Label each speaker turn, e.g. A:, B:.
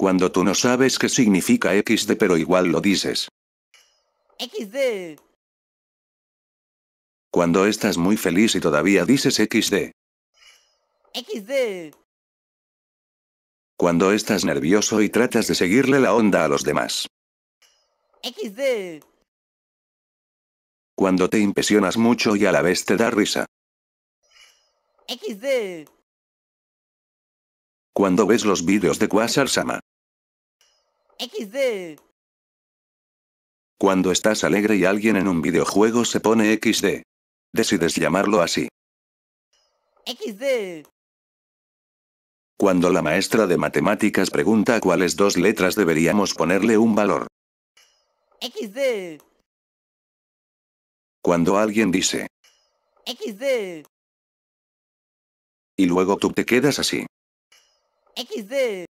A: Cuando tú no sabes qué significa XD pero igual lo dices.
B: XD.
A: Cuando estás muy
C: feliz y todavía dices XD.
B: XD.
C: Cuando estás nervioso y tratas de seguirle la onda a los demás.
B: XD.
C: Cuando te impresionas mucho y a la vez te da
A: risa.
B: XD.
A: Cuando
C: ves los vídeos de Quasar Sama.
B: XD.
C: Cuando estás alegre y alguien en un videojuego se pone XD. Decides llamarlo así.
B: XD.
C: Cuando la maestra de matemáticas pregunta cuáles dos letras deberíamos ponerle un valor.
B: XD.
C: Cuando alguien dice.
B: XD.
A: Y luego tú te quedas así. XD.